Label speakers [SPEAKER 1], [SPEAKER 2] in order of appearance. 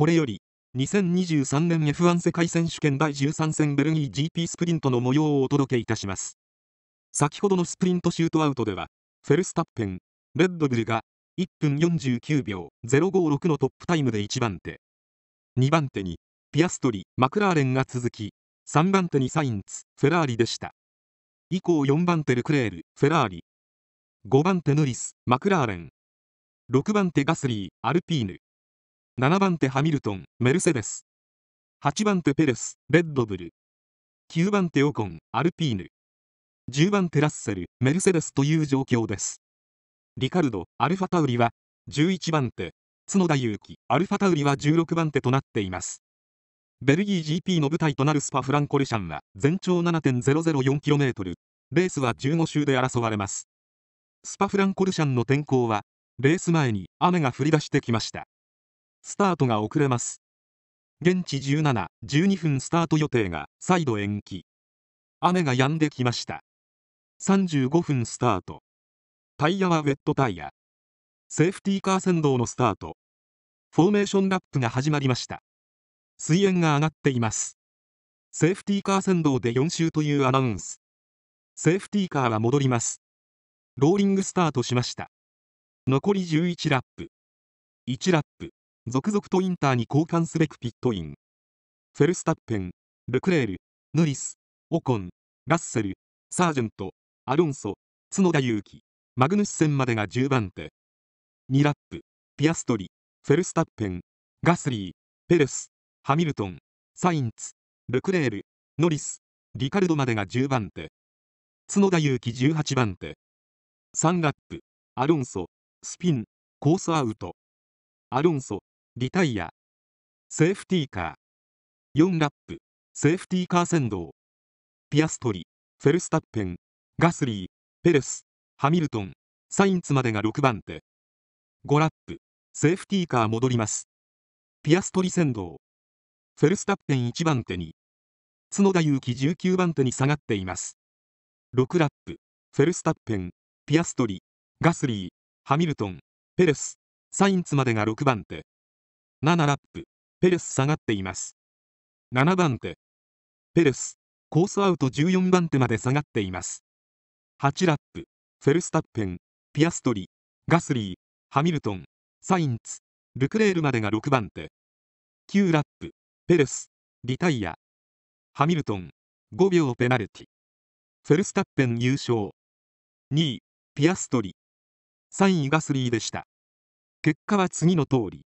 [SPEAKER 1] これより2023年 F1 世界選手権第13戦ベルギー GP スプリントの模様をお届けいたします先ほどのスプリントシュートアウトではフェルスタッペンレッドブルが1分49秒056のトップタイムで1番手2番手にピアストリマクラーレンが続き3番手にサインツフェラーリでした以降4番手ルクレールフェラーリ5番手ヌリスマクラーレン6番手ガスリーアルピーヌ7番手ハミルトン、メルセデス。8番手ペレス、レッドブル。9番手オコン、アルピーヌ。10番手ラッセル、メルセデスという状況です。リカルド、アルファタウリは、11番手、角田祐希、アルファタウリは16番手となっています。ベルギー GP の舞台となるスパ・フランコルシャンは全長 7.004km、レースは15周で争われます。スパ・フランコルシャンの天候は、レース前に雨が降り出してきました。スタートが遅れます現地17、12分スタート予定が再度延期雨が止んできました35分スタートタイヤはウェットタイヤセーフティーカー先導のスタートフォーメーションラップが始まりました水煙が上がっていますセーフティーカー先導で4周というアナウンスセーフティーカーは戻りますローリングスタートしました残り11ラップ1ラップ続々とインターに交換すべくピットイン。フェルスタッペン、ルクレール、ヌリス、オコン、ラッセル、サージェント、アロンソ、角田祐希、マグヌッセンまでが10番手。2ラップ、ピアストリ、フェルスタッペン、ガスリー、ペレス、ハミルトン、サインツ、ルクレール、ノリス、リカルドまでが10番手。角田祐希18番手。3ラップ、アロンソ、スピン、コースアウト。アロンソ、リタイアセーフティーカー4ラップセーフティーカー先導ピアストリフェルスタッペンガスリーペレスハミルトンサインツまでが6番手5ラップセーフティーカー戻りますピアストリ先導フェルスタッペン1番手に角田裕樹19番手に下がっています6ラップフェルスタッペンピアストリガスリーハミルトンペレスサインツまでが6番手7ラップペレス下がっています7番手ペレスコースアウト14番手まで下がっています8ラップフェルスタッペンピアストリガスリーハミルトンサインツルクレールまでが6番手9ラップペレスリタイアハミルトン5秒ペナルティフェルスタッペン優勝2位ピアストリ3位ガスリーでした結果は次の通り